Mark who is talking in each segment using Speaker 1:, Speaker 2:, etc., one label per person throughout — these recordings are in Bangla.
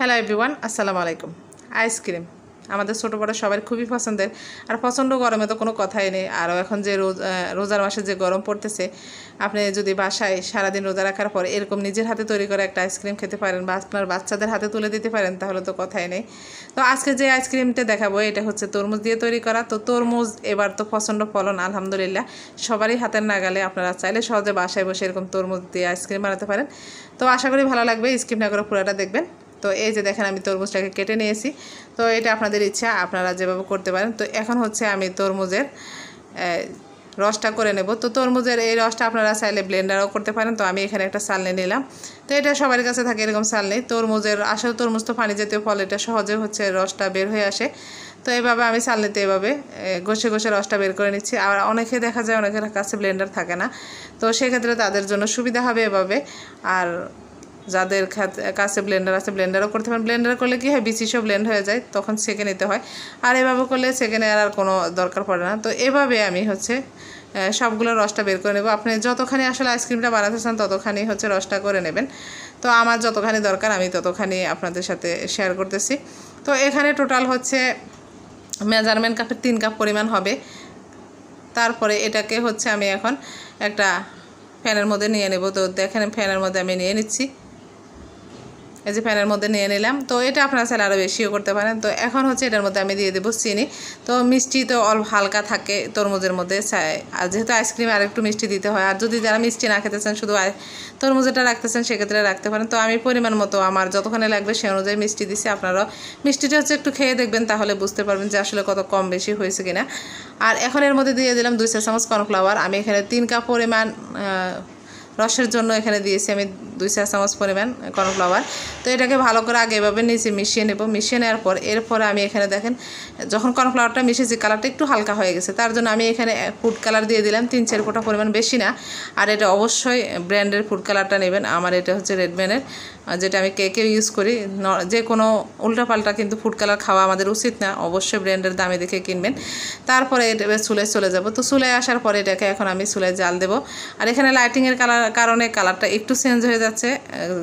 Speaker 1: হ্যালো এভরিওয়ান আসসালামু আলাইকুম আইসক্রিম আমাদের ছোটো বড়ো সবাই খুবই পছন্দের আর প্রচণ্ড গরমে তো কোনো কথাই নেই আরও এখন যে রোজ রোজার মাসে যে গরম পড়তেছে আপনি যদি বাসায় সারাদিন রোজা রাখার পর এরকম নিজের হাতে তৈরি করে একটা আইসক্রিম খেতে পারেন বা আপনার বাচ্চাদের হাতে তুলে দিতে পারেন তাহলে তো কথাই নেই তো আজকে যে আইসক্রিমটা দেখাবো এটা হচ্ছে তরমুজ দিয়ে তৈরি করা তো তরমুজ এবার তো প্রচণ্ড ফলন আলহামদুলিল্লাহ সবারই হাতের নাগালে আপনারা চাইলে সহজে বাসায় বসে এরকম তরমুজ দিয়ে আইসক্রিম বানাতে পারেন তো আশা করি ভালো লাগবে স্ক্রিম না করে পুরোটা দেখবেন তো এই যে দেখেন আমি তরমুজটাকে কেটে নিয়েছি তো এটা আপনাদের ইচ্ছা আপনারা যেভাবে করতে পারেন তো এখন হচ্ছে আমি তরমুজের রসটা করে নেব তো তরমুজের এই রসটা আপনারা চাইলে ব্লেন্ডারও করতে পারেন তো আমি এখানে একটা সালনি নিলাম তো এটা সবার কাছে থাকে এরকম সালনি তরমুজের আসলে তরমুজ তো পানি জাতীয় ফল এটা সহজে হচ্ছে রসটা বের হয়ে আসে তো এভাবে আমি সালনিতে এভাবে ঘষে ঘষে রসটা বের করে নিচ্ছি আর অনেকে দেখা যায় অনেকের কাছে ব্লেন্ডার থাকে না তো সেক্ষেত্রে তাদের জন্য সুবিধা হবে এভাবে আর যাদের কাছে ব্লেন্ডার আছে ব্লেন্ডারও করতে পারেন ব্লেন্ডার করলে কী হয় বিচিসও ব্লেন্ড হয়ে যায় তখন সেঁকে নিতে হয় আর এভাবে করলে সেঁকে নেওয়ার আর কোনো দরকার পড়ে না তো এভাবে আমি হচ্ছে সবগুলো রসটা বের করে নেব আপনি যতখানি আসলে আইসক্রিমটা বানাতে চান ততখানি হচ্ছে রসটা করে নেবেন তো আমার যতখানি দরকার আমি ততখানি আপনাদের সাথে শেয়ার করতেছি তো এখানে টোটাল হচ্ছে মেজারমেন্ট কাপের তিন কাপ পরিমাণ হবে তারপরে এটাকে হচ্ছে আমি এখন একটা ফ্যানের মধ্যে নিয়ে নেব তো দেখেন ফ্যানের মধ্যে আমি নিয়ে নিচ্ছি এই যে ফ্যানের মধ্যে নিয়ে নিলাম তো এটা আপনারা চাইলে আরও বেশিও করতে পারেন তো এখন হচ্ছে এটার মধ্যে আমি দিয়ে দেবো চিনি তো মিষ্টি তো অল্প হালকা থাকে তরমুজের মধ্যে আর যেহেতু আইসক্রিম আর একটু মিষ্টি দিতে হয় আর যদি যারা মিষ্টি না খেতে চান শুধু তরমুজটা রাখতেছেন সেক্ষেত্রে রাখতে পারেন তো আমি পরিমাণ মতো আমার যতক্ষণে লাগবে সে অনুযায়ী মিষ্টি দিছি আপনারা মিষ্টিটা হচ্ছে একটু খেয়ে দেখবেন তাহলে বুঝতে পারবেন যে আসলে কত কম বেশি হয়েছে কিনা আর এখন এর মধ্যে দিয়ে দিলাম দুই চা চামচ কর্নফ্লাওয়ার আমি এখানে তিন কাপ পরিমাণ রসের জন্য এখানে দিয়েছি আমি দুই চা চামচ পরিমাণ কর্নফ্লাওয়ার তো এটাকে ভালো করে আগে এভাবে নিচে মিশিয়ে নেব মিশিয়ে নেওয়ার পর এরপরে আমি এখানে দেখেন যখন কর্নফ্লাওয়ারটা মিশেছি কালারটা একটু হালকা হয়ে গেছে তার জন্য আমি এখানে ফুড কালার দিয়ে দিলাম তিন চার ফোটা পরিমাণ বেশি না আর এটা অবশ্যই ব্র্যান্ডের ফুড কালারটা নেবেন আমার এটা হচ্ছে রেডম্যানের যেটা আমি কেকে ইউজ করি যে কোনো উল্টাপাল্টা কিন্তু ফুড কালার খাওয়া আমাদের উচিত না অবশ্যই ব্র্যান্ডের দামে দেখে কিনবেন তারপরে এটা চুলে চলে যাব তো চুলে আসার পরে এটাকে এখন আমি চুলে জাল দেব আর এখানে লাইটিংয়ের কালার কারণে কালারটা একটু চেঞ্জ হয়ে যাচ্ছে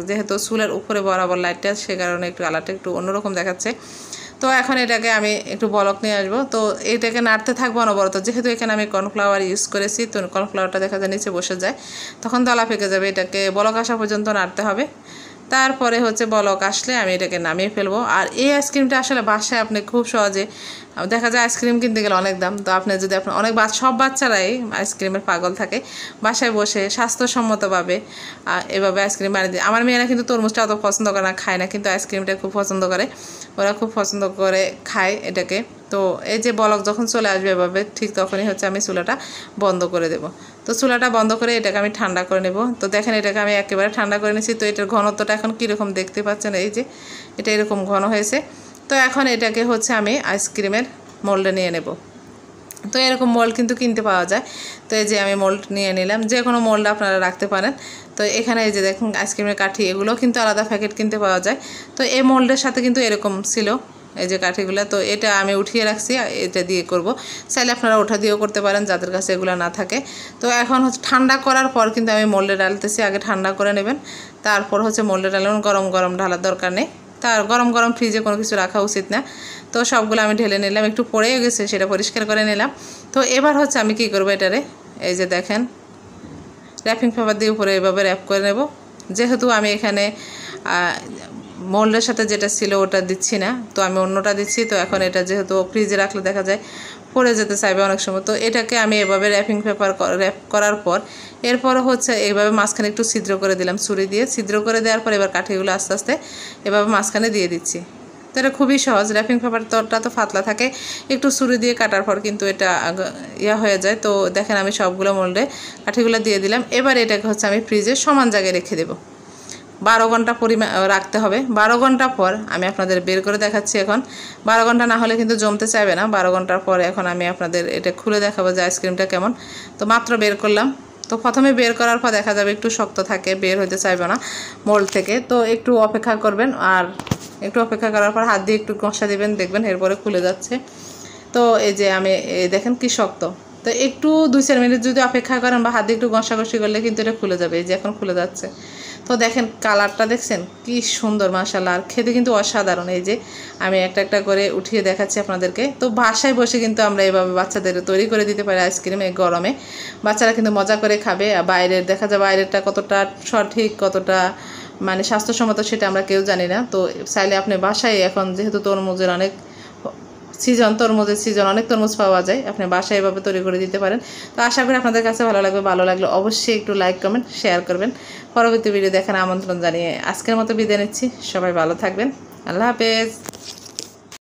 Speaker 1: যেহেতু চুলের উপরে বরাবর লাইটটা সে কারণে একটু কালারটা একটু অন্যরকম দেখাচ্ছে তো এখন এটাকে আমি একটু বলক নিয়ে আসবো তো এটাকে নাড়তে থাকবো অনবরত যেহেতু এখানে আমি কর্নফ্লাওয়ার ইউজ করেছি তো কর্নফ্লাওয়ারটা দেখা যায় নিচে বসে যায় তখন দলা পেকে যাবে এটাকে বলক আসা পর্যন্ত নাড়তে হবে তারপরে হচ্ছে বলক আসলে আমি এটাকে নামিয়ে ফেলবো আর এই আইসক্রিমটা আসলে বাসায় আপনি খুব সহজে দেখা যায় আইসক্রিম কিনতে গেলে অনেক দাম তো আপনি যদি আপনার অনেক সব বাচ্চারাই আইসক্রিমের পাগল থাকে বাসায় বসে স্বাস্থ্যসম্মতভাবে এভাবে আইসক্রিম বানিয়ে আমার মেয়েরা কিন্তু তরমুজটা অত পছন্দ করে না খায় না কিন্তু আইসক্রিমটা খুব পছন্দ করে ওরা খুব পছন্দ করে খায় এটাকে তো এই যে বলক যখন চলে আসবে এভাবে ঠিক তখনই হচ্ছে আমি চুলাটা বন্ধ করে দেব তো চুলাটা বন্ধ করে এটাকে আমি ঠান্ডা করে নেব তো দেখেন এটাকে আমি একেবারে ঠান্ডা করে নিয়েছি তো এটার ঘনত্বটা এখন কীরকম দেখতে পাচ্ছেন এই যে এটা এরকম ঘন হয়েছে তো এখন এটাকে হচ্ছে আমি আইসক্রিমের মোল্ডে নিয়ে নেব তো এরকম মোল্ড কিন্তু কিনতে পাওয়া যায় তো এই যে আমি মোল্ড নিয়ে নিলাম যে কোনো মোল্ড আপনারা রাখতে পারেন তো এখানে এই যে দেখুন আইসক্রিমের কাঠি এগুলো কিন্তু আলাদা প্যাকেট কিনতে পাওয়া যায় তো এই মোল্ডের সাথে কিন্তু এরকম ছিল এই যে কাঠিগুলো তো এটা আমি উঠিয়ে রাখছি এটা দিয়ে করব চাইলে আপনারা ওঠা দিয়েও করতে পারেন যাদের কাছে এগুলো না থাকে তো এখন হচ্ছে ঠান্ডা করার পর কিন্তু আমি মোল্ডে ডালতেছি আগে ঠান্ডা করে নেবেন তারপর হচ্ছে মোল্ডে ডালবেন গরম গরম ঢালার দরকার নেই তার গরম গরম ফ্রিজে কোনো কিছু রাখা উচিত না তো সবগুলো আমি ঢেলে নিলাম একটু পড়েও গেছে সেটা পরিষ্কার করে নিলাম তো এবার হচ্ছে আমি কি করবো এটারে এই যে দেখেন র্যাপিং পেপার দিয়ে উপরে এভাবে র্যাপ করে নেব যেহেতু আমি এখানে মোল্ডের সাথে যেটা ছিল ওটা দিচ্ছি না তো আমি অন্যটা দিচ্ছি তো এখন এটা যেহেতু ফ্রিজে রাখলে দেখা যায় পড়ে যেতে চাইবে অনেক সময় তো এটাকে আমি এভাবে র্যাপিং পেপার র্যাপ করার পর এরপর হচ্ছে এইভাবে মাঝখানে একটু ছিদ্র করে দিলাম ছুরি দিয়ে ছিদ্র করে দেওয়ার পর এবার কাঠিগুলো আস্তে আস্তে এভাবে মাঝখানে দিয়ে দিচ্ছি তো এটা খুবই সহজ র্যাপিং পেপার তরটা তো ফাতলা থাকে একটু ছুরি দিয়ে কাটার পর কিন্তু এটা ইয়া হয়ে যায় তো দেখেন আমি সবগুলো মোল্ডে কাঠিগুলো দিয়ে দিলাম এবার এটাকে হচ্ছে আমি ফ্রিজে সমান জায়গায় রেখে দেবো বারো ঘন্টা পরিমাণ রাখতে হবে বারো ঘন্টা পর আমি আপনাদের বের করে দেখাচ্ছি এখন বারো ঘন্টা না হলে কিন্তু জমতে চাইবে না বারো ঘন্টার পর এখন আমি আপনাদের এটা খুলে দেখাবো যে আইসক্রিমটা কেমন তো মাত্র বের করলাম তো প্রথমে বের করার পর দেখা যাবে একটু শক্ত থাকে বের হতে চাইবে না মোল্ড থেকে তো একটু অপেক্ষা করবেন আর একটু অপেক্ষা করার পর হাত দিয়ে একটু ঘষা দেবেন দেখবেন এরপরে খুলে যাচ্ছে তো এই যে আমি দেখেন কি শক্ত তো একটু দুই চার মিনিট যদি অপেক্ষা করেন বা হাত দিয়ে একটু ঘষাঘষি করলে কিন্তু এটা খুলে যাবে এই যে এখন খুলে যাচ্ছে তো দেখেন কালারটা দেখছেন কি সুন্দর মাসাল্লাহ আর খেতে কিন্তু অসাধারণ এই যে আমি একটা একটা করে উঠিয়ে দেখাচ্ছি আপনাদেরকে তো বাসায় বসে কিন্তু আমরা এভাবে বাচ্চাদের তৈরি করে দিতে পারি আইসক্রিম এই গরমে বাচ্চারা কিন্তু মজা করে খাবে আর বাইরের দেখা যায় বাইরেরটা কতটা সঠিক কতটা মানে স্বাস্থ্যসম্মত সেটা আমরা কেউ জানি না তো চাইলে আপনি বাসায় এখন যেহেতু তরমুজের অনেক সিজন তরমুজের সিজন অনেক তরমুজ পাওয়া যায় আপনি বাসায় এভাবে তৈরি করে দিতে পারেন তো আশা করি আপনাদের কাছে ভালো লাগবে ভালো লাগলে অবশ্যই একটু লাইক কমেন্ট শেয়ার করবেন পরবর্তী ভিডিও দেখার আমন্ত্রণ জানিয়ে আজকের মতো বিদায় নিচ্ছি সবাই ভালো থাকবেন আল্লাহ হাফেজ